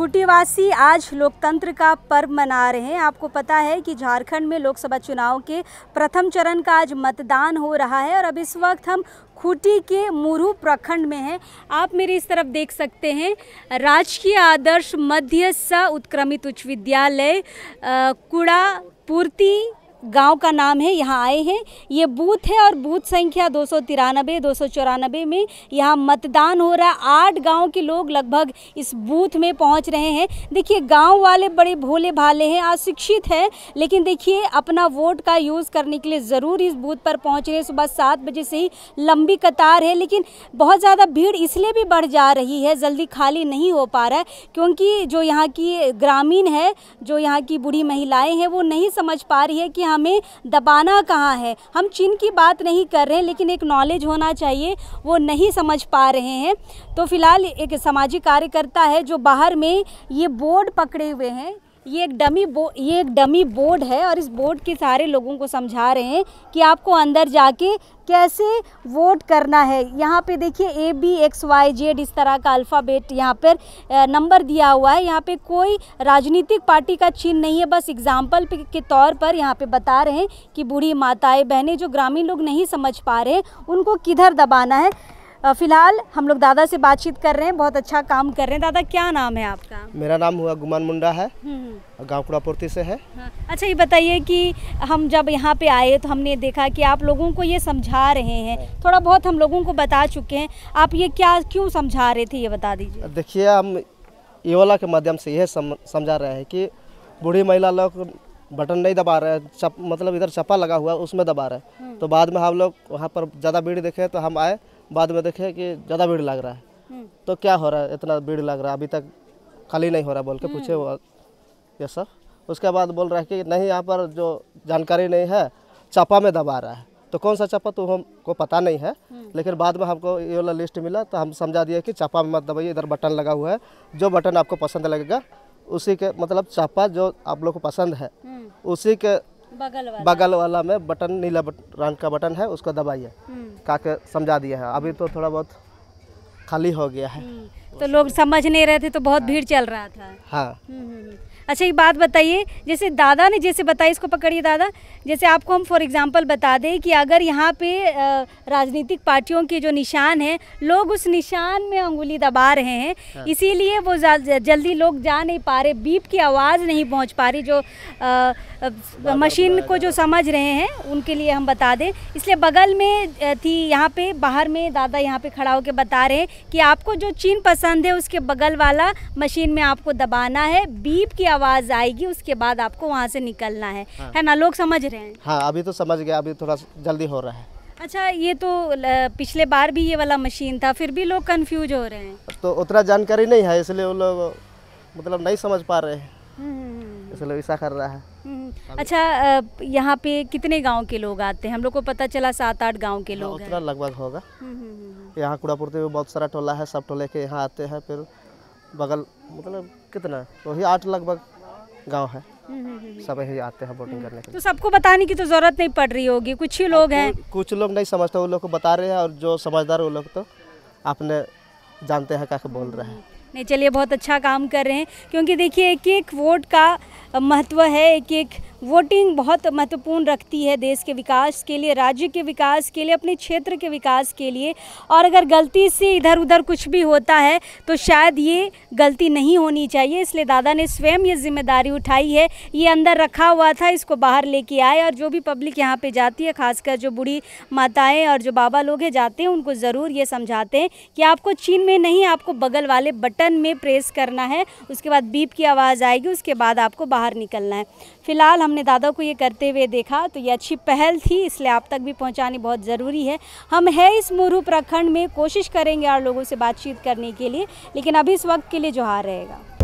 खूंटीवासी आज लोकतंत्र का पर्व मना रहे हैं आपको पता है कि झारखंड में लोकसभा चुनाव के प्रथम चरण का आज मतदान हो रहा है और अब इस वक्त हम खूटी के मुरू प्रखंड में हैं आप मेरी इस तरफ देख सकते हैं राजकीय आदर्श मध्य उत्क्रमित उच्च विद्यालय कुड़ा पूर्ति गांव का नाम है यहाँ आए हैं ये बूथ है और बूथ संख्या दो सौ तिरानबे दो सौ चौरानबे में यहाँ मतदान हो रहा है आठ गांव के लोग लगभग इस बूथ में पहुँच रहे हैं देखिए गांव वाले बड़े भोले भाले हैं अशिक्षित हैं लेकिन देखिए अपना वोट का यूज़ करने के लिए ज़रूर इस बूथ पर पहुँच रहे हैं सुबह सात बजे से ही लंबी कतार है लेकिन बहुत ज़्यादा भीड़ इसलिए भी बढ़ जा रही है जल्दी खाली नहीं हो पा रहा है क्योंकि जो यहाँ की ग्रामीण है जो यहाँ की बूढ़ी महिलाएँ हैं वो नहीं समझ पा रही है कि हमें दबाना कहाँ है हम चीन की बात नहीं कर रहे हैं लेकिन एक नॉलेज होना चाहिए वो नहीं समझ पा रहे हैं तो फिलहाल एक सामाजिक कार्यकर्ता है जो बाहर में ये बोर्ड पकड़े हुए हैं ये एक डमी बो ये एक डमी बोर्ड है और इस बोर्ड के सारे लोगों को समझा रहे हैं कि आपको अंदर जाके कैसे वोट करना है यहाँ पे देखिए A B X Y Z इस तरह का अल्फ़ाबेट यहाँ पर नंबर दिया हुआ है यहाँ पे कोई राजनीतिक पार्टी का चिन्ह नहीं है बस एग्जाम्पल के तौर पर यहाँ पे बता रहे हैं कि बूढ़ी माताएं बहनें जो ग्रामीण लोग नहीं समझ पा रहे हैं उनको किधर दबाना है फ़िलहाल हम लोग दादा से बातचीत कर रहे हैं बहुत अच्छा काम कर रहे हैं दादा क्या नाम है आपका मेरा नाम हुआ गुमान मुंडा है हम्म, हम्म। गाँव कुड़ापूर्ति से है हाँ। अच्छा ये बताइए कि हम जब यहाँ पे आए तो हमने देखा कि आप लोगों को ये समझा रहे हैं हाँ। थोड़ा बहुत हम लोगों को बता चुके हैं आप ये क्या क्यों समझा रहे थे ये बता दीजिए देखिए हम योला के माध्यम से यह समझा रहे हैं कि बूढ़ी महिला लोग बटन नहीं दबा रहे मतलब इधर चप्पा लगा हुआ है उसमें दबा रहे हैं हाँ। तो बाद में हम लोग वहाँ पर ज़्यादा भीड़ देखे तो हम आए बाद में देखे कि ज़्यादा भीड़ लग रहा है हम्म। तो क्या हो रहा है इतना भीड़ लग रहा है अभी तक खाली नहीं हो रहा बोल के हम्म। पूछे वो ये सर उसके बाद बोल रहा है कि नहीं यहाँ पर जो जानकारी नहीं है चापा में दबा रहा है तो कौन सा चापा तो हमको पता नहीं है हम्म। लेकिन बाद में हमको ये वाला लिस्ट मिला तो हम समझा दिया कि चापा में मत दबाइए इधर बटन लगा हुआ है जो बटन आपको पसंद लगेगा उसी के मतलब चापा जो आप लोग को पसंद है उसी के बगल वाला बगल वाला में बटन नीला बट, रंग का बटन है उसको दबाइए हम्म। का समझा दिया है अभी तो थोड़ा बहुत खाली हो गया है हम्म। तो लोग समझ नहीं रहे थे तो बहुत हाँ। भीड़ चल रहा था हाँ हम्म, अच्छा एक बात बताइए जैसे दादा ने जैसे बताया इसको पकड़िए दादा जैसे आपको हम फॉर एग्जांपल बता दें कि अगर यहाँ पे राजनीतिक पार्टियों के जो निशान हैं लोग उस निशान में अंगुली दबा रहे हैं हाँ। इसीलिए वो जल्दी लोग जा नहीं पा रहे बीप की आवाज़ नहीं पहुँच पा रही जो आ, मशीन को जो समझ रहे हैं उनके लिए हम बता दें इसलिए बगल में थी यहाँ पर बाहर में दादा यहाँ पर खड़ा होकर बता रहे हैं कि आपको जो चीन पसंद है उसके बगल वाला मशीन में आपको दबाना है बीप की आवाज़ आएगी उसके बाद आपको वहाँ से निकलना है हाँ। है ना लोग समझ रहे हैं हाँ अभी तो समझ गया अभी थोड़ा जल्दी हो रहा है अच्छा ये तो पिछले बार भी ये वाला मशीन था फिर भी लोग कंफ्यूज हो रहे हैं तो उतना जानकारी नहीं है इसलिए वो लोग मतलब नहीं समझ पा रहे हैं हम्म, हम्म, हम्म। इसलिए ऐसा कर रहा है अच्छा यहाँ पे कितने गांव के लोग आते हैं हम लोग को पता चला सात आठ गांव के हाँ, लोग उतना लगभग होगा यहाँ कूड़ापुर में बहुत सारा टोला है सब टोले के यहाँ आते हैं फिर बगल मतलब कितना तो ही आठ लगभग गांव है हम्म, हम्म, हम्म, सब ही आते हैं बोटिंग करने के तो लिए तो सबको बताने की तो जरूरत नहीं पड़ रही होगी कुछ ही लोग हैं कुछ लोग नहीं समझते वो लोग को बता रहे हैं और जो समझदार वो लोग तो आपने जानते हैं क्या बोल रहे हैं नहीं चलिए बहुत अच्छा काम कर रहे हैं क्योंकि देखिए एक एक वोट का महत्व है एक एक वोटिंग बहुत महत्वपूर्ण रखती है देश के विकास के लिए राज्य के विकास के लिए अपने क्षेत्र के विकास के लिए और अगर गलती से इधर उधर कुछ भी होता है तो शायद ये गलती नहीं होनी चाहिए इसलिए दादा ने स्वयं ये जिम्मेदारी उठाई है ये अंदर रखा हुआ था इसको बाहर लेके आए और जो भी पब्लिक यहाँ पर जाती है खासकर जो बूढ़ी माताएँ और जो बाबा लोग हैं जाते हैं उनको ज़रूर ये समझाते हैं कि आपको चीन में नहीं आपको बगल वाले बटन में प्रेस करना है उसके बाद बीप की आवाज़ आएगी उसके बाद आपको बाहर निकलना है फिलहाल हम हमने दादा को ये करते हुए देखा तो ये अच्छी पहल थी इसलिए आप तक भी पहुँचानी बहुत ज़रूरी है हम है इस मुरू प्रखंड में कोशिश करेंगे और लोगों से बातचीत करने के लिए लेकिन अभी इस वक्त के लिए जो हार रहेगा